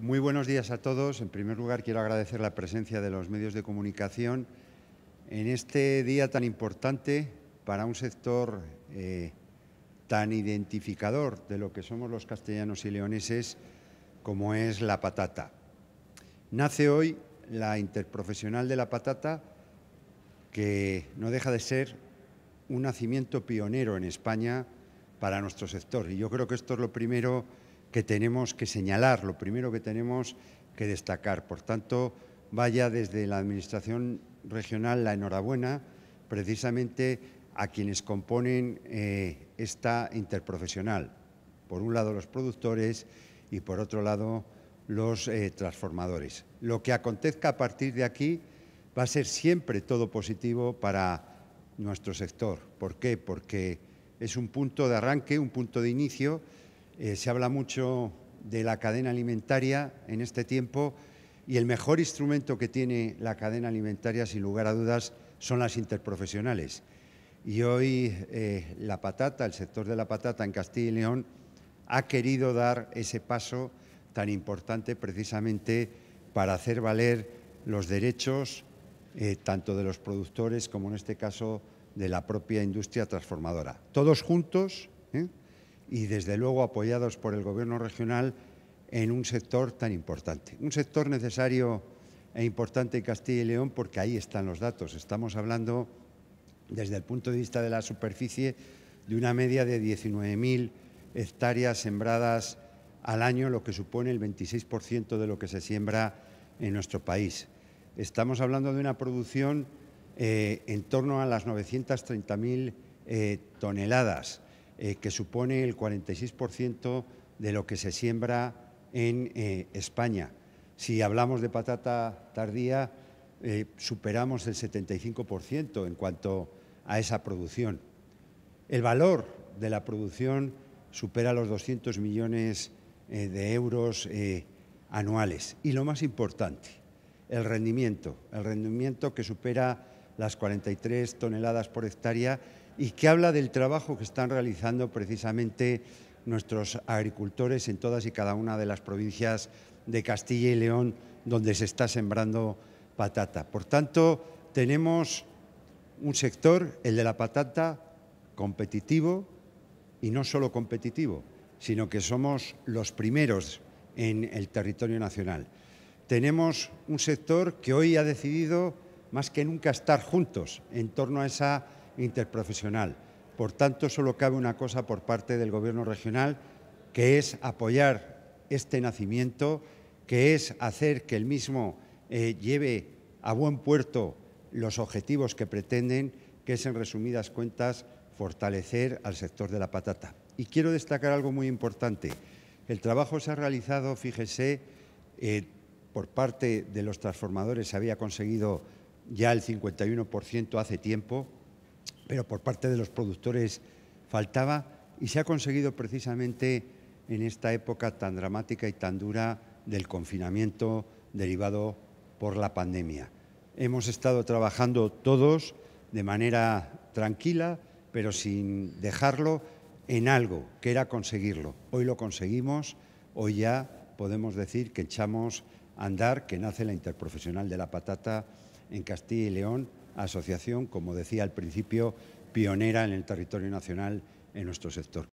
Muy buenos días a todos. En primer lugar, quiero agradecer la presencia de los medios de comunicación en este día tan importante para un sector eh, tan identificador de lo que somos los castellanos y leoneses como es la patata. Nace hoy la interprofesional de la patata, que no deja de ser un nacimiento pionero en España para nuestro sector. Y yo creo que esto es lo primero que tenemos que señalar, lo primero que tenemos que destacar. Por tanto, vaya desde la Administración regional la enhorabuena precisamente a quienes componen eh, esta interprofesional. Por un lado los productores y por otro lado los eh, transformadores. Lo que acontezca a partir de aquí va a ser siempre todo positivo para nuestro sector. ¿Por qué? Porque es un punto de arranque, un punto de inicio eh, se habla mucho de la cadena alimentaria en este tiempo y el mejor instrumento que tiene la cadena alimentaria, sin lugar a dudas, son las interprofesionales. Y hoy eh, la patata, el sector de la patata en Castilla y León, ha querido dar ese paso tan importante precisamente para hacer valer los derechos eh, tanto de los productores como en este caso de la propia industria transformadora. Todos juntos, y desde luego apoyados por el Gobierno regional en un sector tan importante. Un sector necesario e importante en Castilla y León porque ahí están los datos. Estamos hablando desde el punto de vista de la superficie de una media de 19.000 hectáreas sembradas al año, lo que supone el 26% de lo que se siembra en nuestro país. Estamos hablando de una producción eh, en torno a las 930.000 eh, toneladas. Eh, que supone el 46% de lo que se siembra en eh, España. Si hablamos de patata tardía, eh, superamos el 75% en cuanto a esa producción. El valor de la producción supera los 200 millones de euros anuales. Y lo más importante, el rendimiento, el rendimiento que supera las 43 toneladas por hectárea y que habla del trabajo que están realizando precisamente nuestros agricultores en todas y cada una de las provincias de Castilla y León donde se está sembrando patata. Por tanto, tenemos un sector, el de la patata, competitivo y no solo competitivo, sino que somos los primeros en el territorio nacional. Tenemos un sector que hoy ha decidido más que nunca estar juntos en torno a esa interprofesional. Por tanto, solo cabe una cosa por parte del Gobierno regional, que es apoyar este nacimiento, que es hacer que el mismo eh, lleve a buen puerto los objetivos que pretenden, que es, en resumidas cuentas, fortalecer al sector de la patata. Y quiero destacar algo muy importante. El trabajo se ha realizado, fíjese, eh, por parte de los transformadores se había conseguido ya el 51% hace tiempo, pero por parte de los productores faltaba y se ha conseguido precisamente en esta época tan dramática y tan dura del confinamiento derivado por la pandemia. Hemos estado trabajando todos de manera tranquila, pero sin dejarlo en algo, que era conseguirlo. Hoy lo conseguimos, hoy ya podemos decir que echamos a andar, que nace la interprofesional de la patata en Castilla y León asociación, como decía al principio, pionera en el territorio nacional en nuestro sector.